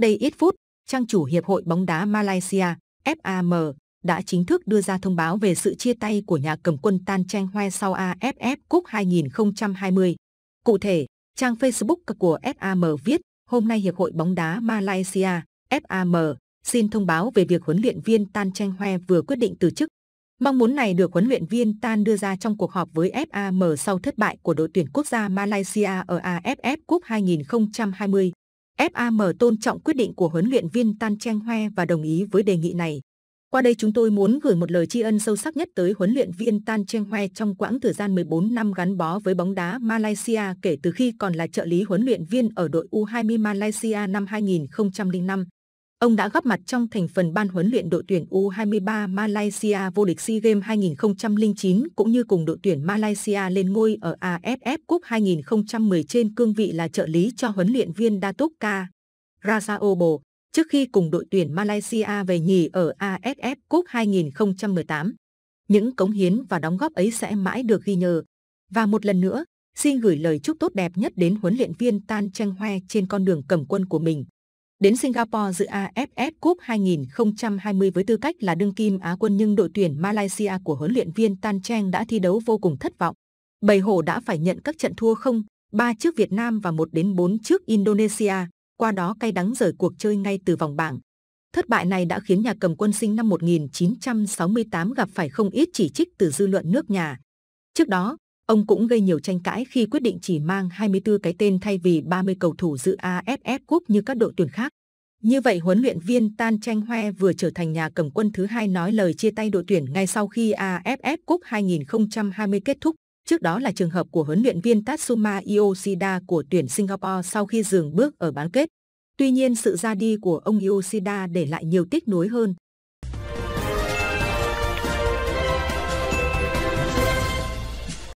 đây ít phút, trang chủ Hiệp hội bóng đá Malaysia FAM đã chính thức đưa ra thông báo về sự chia tay của nhà cầm quân Tan Cheng Hoe sau AFF Cup 2020. Cụ thể, trang Facebook của FAM viết, hôm nay Hiệp hội bóng đá Malaysia FAM xin thông báo về việc huấn luyện viên Tan Cheng Hoe vừa quyết định từ chức. Mong muốn này được huấn luyện viên Tan đưa ra trong cuộc họp với FAM sau thất bại của đội tuyển quốc gia Malaysia ở AFF Cup 2020. FAM tôn trọng quyết định của huấn luyện viên Tan Cheng Hoe và đồng ý với đề nghị này. Qua đây chúng tôi muốn gửi một lời tri ân sâu sắc nhất tới huấn luyện viên Tan Cheng Hoe trong quãng thời gian 14 năm gắn bó với bóng đá Malaysia kể từ khi còn là trợ lý huấn luyện viên ở đội U20 Malaysia năm 2005. Ông đã góp mặt trong thành phần ban huấn luyện đội tuyển U23 Malaysia vô địch SEA Games 2009 cũng như cùng đội tuyển Malaysia lên ngôi ở AFF Cup 2010 trên cương vị là trợ lý cho huấn luyện viên Datukka Rajaobo trước khi cùng đội tuyển Malaysia về nhì ở AFF Cup 2018. Những cống hiến và đóng góp ấy sẽ mãi được ghi nhớ. Và một lần nữa, xin gửi lời chúc tốt đẹp nhất đến huấn luyện viên Tan Cheng Hoe trên con đường cầm quân của mình đến Singapore dự AFF Cup 2020 với tư cách là đương kim Á quân nhưng đội tuyển Malaysia của huấn luyện viên Tan Cheng đã thi đấu vô cùng thất vọng. Bầy hổ đã phải nhận các trận thua không, 3 trước Việt Nam và 1 đến 4 trước Indonesia, qua đó cay đắng rời cuộc chơi ngay từ vòng bảng. Thất bại này đã khiến nhà cầm quân sinh năm 1968 gặp phải không ít chỉ trích từ dư luận nước nhà. Trước đó, Ông cũng gây nhiều tranh cãi khi quyết định chỉ mang 24 cái tên thay vì 30 cầu thủ dự AFF Cup như các đội tuyển khác. Như vậy huấn luyện viên Tan Chanh Hoe vừa trở thành nhà cầm quân thứ hai nói lời chia tay đội tuyển ngay sau khi AFF Cup 2020 kết thúc. Trước đó là trường hợp của huấn luyện viên Tatsuma Yoshida của tuyển Singapore sau khi dừng bước ở bán kết. Tuy nhiên sự ra đi của ông Yoshida để lại nhiều tiếc nuối hơn.